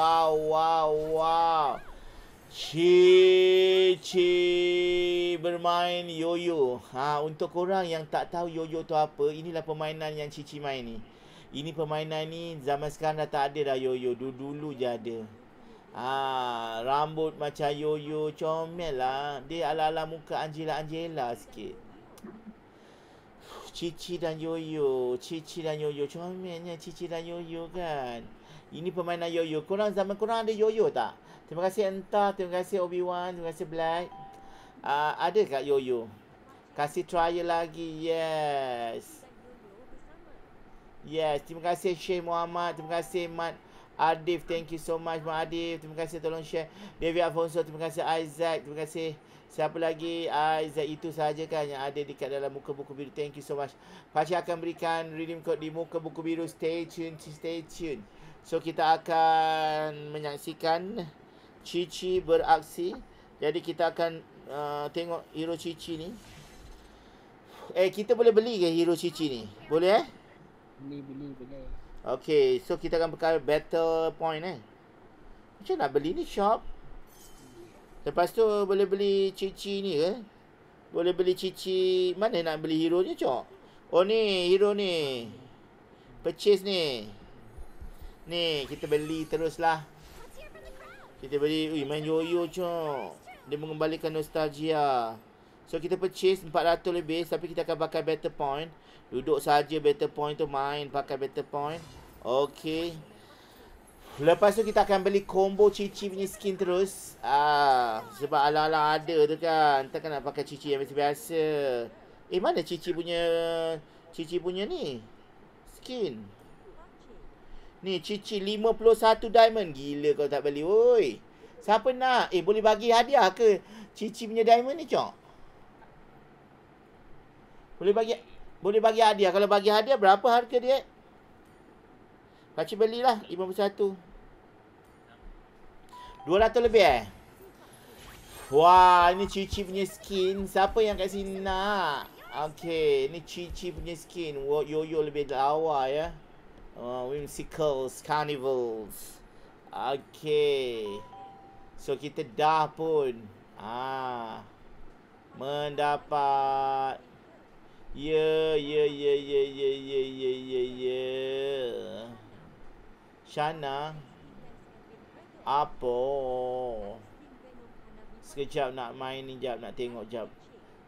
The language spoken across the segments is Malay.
Wow, wow, wow. Chi chi bermain yo. Ha untuk korang yang tak tahu yo yo tu apa, inilah permainan yang Cici main ni. Ini permainan ni zaman sekarang dah tak ada dah yo Dulu-dulu je ada. Ha, rambut macam yo yo, comel lah. Dia ala-ala muka Angela-Angela sikit. Cici dan yoyo, Cici dan yoyo comelnya Cici dan yoyo kan. Ini permainan yo-yo. Korang zaman korang ada yo-yo tak? Terima kasih entah. Terima kasih Obi-Wan. Terima kasih Black. Uh, ah, ada kat yo-yo? Kasih try lagi. Yes. Yes. Terima kasih Sheikh Muhammad. Terima kasih Mat Adif. Thank you so much Mat Adif. Terima kasih tolong share. David Alfonso. Terima kasih Isaac. Terima kasih. Siapa lagi? Isaac itu sahaja kan yang ada dekat dalam muka buku biru. Thank you so much. Pakcik akan berikan redeem code di muka buku biru. Stay tuned. Stay tuned. So kita akan menyaksikan Cici beraksi. Jadi kita akan uh, tengok hero Cici ni. Eh kita boleh beli ke hero Cici ni? Boleh eh? Beli beli boleh. Okay so kita akan pakai battle point eh. Macam nak beli ni shop? Lepas tu boleh beli Cici ni ke? Boleh beli Cici. Mana nak beli hero ni cok? Oh ni hero ni. Purchase ni. Ni, kita beli teruslah. Kita beli, ui main yo-yo cok. Dia mengembalikan nostalgia. So kita purchase 400 lebih tapi kita akan pakai battle point. Duduk saja battle point tu main pakai battle point. Okay. Lepas tu kita akan beli combo Cici punya skin terus. Ah, sebab ala-ala ada tu kan. Kita kena pakai Cici yang biasa. Eh mana Cici punya Cici punya ni? Skin. Ni cici 51 diamond Gila kau tak beli Oi. Siapa nak Eh boleh bagi hadiah ke Cici punya diamond ni cok Boleh bagi Boleh bagi hadiah Kalau bagi hadiah Berapa harga dia Pakcik belilah 51 200 lebih eh Wah ini cici punya skin Siapa yang kat sini nak Okay Ini cici punya skin Yoyo lebih lawa ya Oh, whimsicals, carnivals. Okay. So kita dah pun ah mendapat Ye ya, ye ya, ye ya, ye ye ye ye ye ye. Shana apa? Sekejap nak main ni jap nak tengok jap.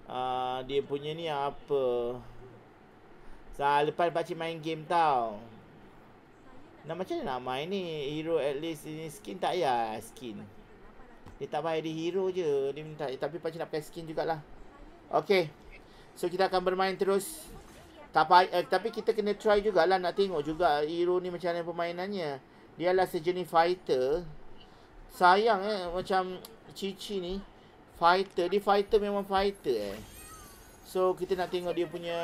Ah dia punya ni apa? Sah lepas pak main game tau. Nah, macam mana nak main ni? Hero at least ni skin tak payah skin. Dia tak payah dia hero je. Dia minta, tapi macam nak pakai skin jugalah. Okay. So, kita akan bermain terus. Tak payah, eh, tapi kita kena try jugalah nak tengok juga hero ni macam mana permainannya. Dia lah sejenis fighter. Sayang eh, macam Cici ni. Fighter, dia fighter memang fighter eh. So, kita nak tengok dia punya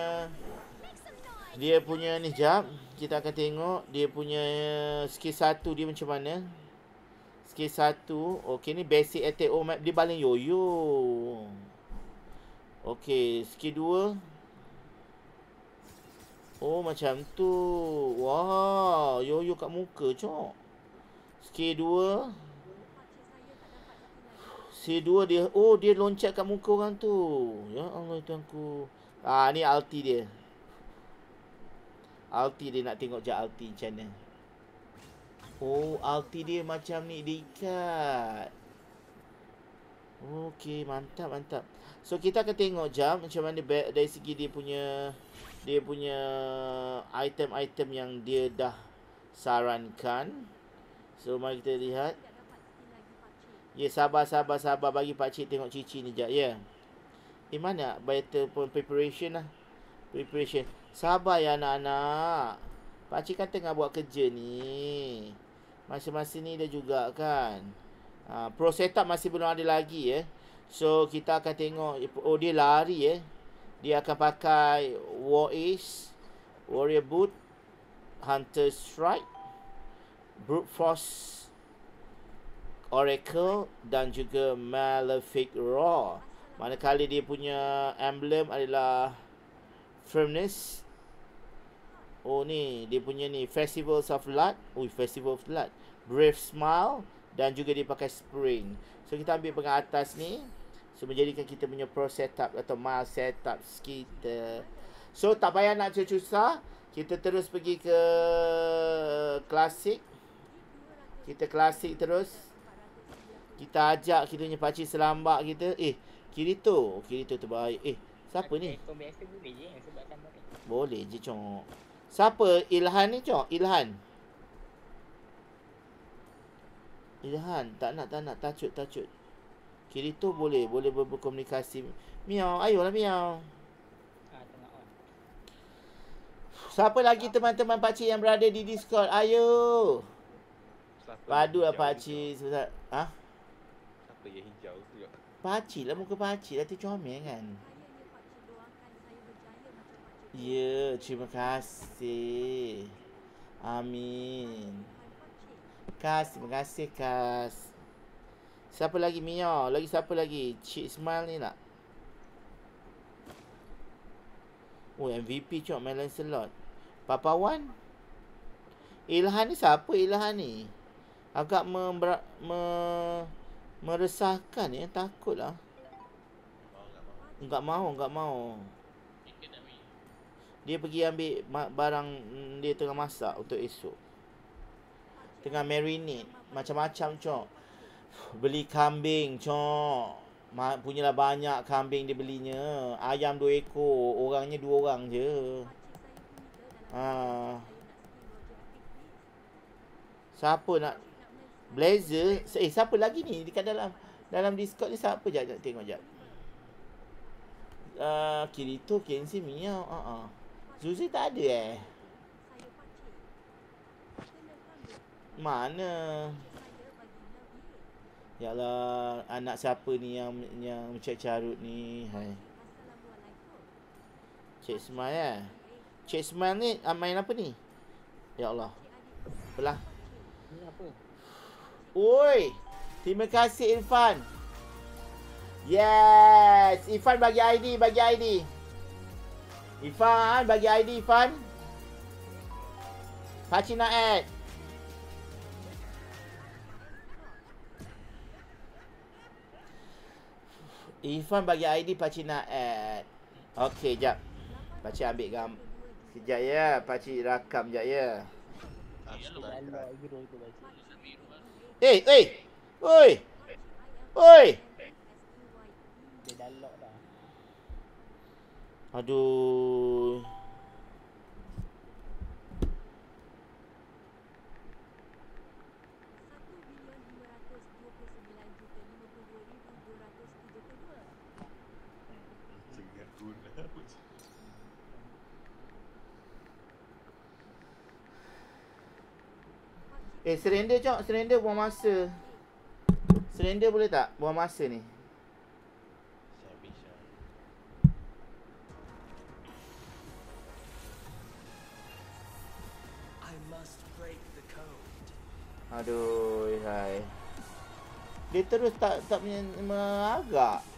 dia punya ni jap kita akan tengok dia punya skill satu dia macam mana skill satu, okey ni basic attack oh map dia baling yoyo okey skill dua. oh macam tu wah wow, yoyo kat muka cok skill 2 skill 2 dia oh dia loncat kat muka orang tu ya Allah tuanku ah ni ulti dia Alti dia nak tengok je Alti macam mana Oh Alti dia macam ni Dia ikat Okay mantap mantap So kita akan tengok jam Macam mana dari segi dia punya Dia punya Item-item yang dia dah Sarankan So mari kita lihat Ya yeah, sabar sabar sabar Bagi pakcik tengok cici ni jap Ya yeah. Eh mana Better preparation lah Preparation Sabar ya anak-anak. Pakcik kan tengah buat kerja ni. Masa-masa ni dia juga kan. Ha, pro setup masih belum ada lagi eh. So kita akan tengok. Oh dia lari eh. Dia akan pakai War Ace. Warrior Boot. Hunter Strike. Brute Force. Oracle. Dan juga Malefic Raw. Manakala dia punya emblem adalah Firmness oh ni dia punya ni festival of light ui festival of light brave smile dan juga dia pakai spring so kita ambil pengat atas ni so menjadikan kita punya pro setup atau mal setup kita so tak payah nak cusa kita terus pergi ke klasik kita klasik terus kita ajak kita punya pakcik selambak kita eh kiri tu, kirito tu terbaik eh siapa ni boleh je kan cok Siapa Ilhan ni cok? Ilhan. Ilhan, tak nak, tak nak. Tacut, tacut. tu boleh, boleh berkomunikasi. Miau, ayolah miau. Ah, Siapa lagi teman-teman pakcik yang berada di Discord? Ayo. Padu lah pakcik. Sebesar. Ha? Siapa yang hijau tu? Pakcik lah muka pakcik. Nanti comel kan? Hmm. Ya, terima kasih. Amin. Kas, terima kasih Kas. Siapa lagi Mia? Lagi siapa lagi? Cik Smile ni nak. Oh, MVP cok Melon Slot. Papa Wan. Ilhan ni siapa Ilhan ni? Agak member, me, meresahkan ya, eh. takutlah. Enggak mau, enggak mau. Enggak mau dia pergi ambil barang mm, dia tengah masak untuk esok. Tengah marinate macam-macam cok. Beli kambing cok. Punyalah banyak kambing dia belinya. Ayam dua ekor, orangnya dua orang je. Ah. Siapa nak blazer? Eh siapa lagi ni dekat dalam dalam Discord ni siapa jap, tengok jap. Uh, Kirito Kenzi Miao. uh ah, -uh. Ah. Susi tak ada eh. Mana? Yalah, anak siapa ni yang yang mencari carut ni? Hai. Cik Smile eh? ya? Cik Smile ni main apa ni? Ya Allah. Belah. Ini Oi! Terima kasih Irfan. Yes! Irfan bagi ID, bagi ID. Ifan bagi ID Ifan. Pacina add. Ifan bagi ID Pacina add. Okey jap. Pacik ambil gam. Kejap ya, pacik rakam jap ya. Eh, eh. Oi. Oi. Aduh. Eh, serenda cok. Serenda buang masa. Serenda boleh tak buang masa ni? Aduh, hai. Dia terus tak tak punya agak.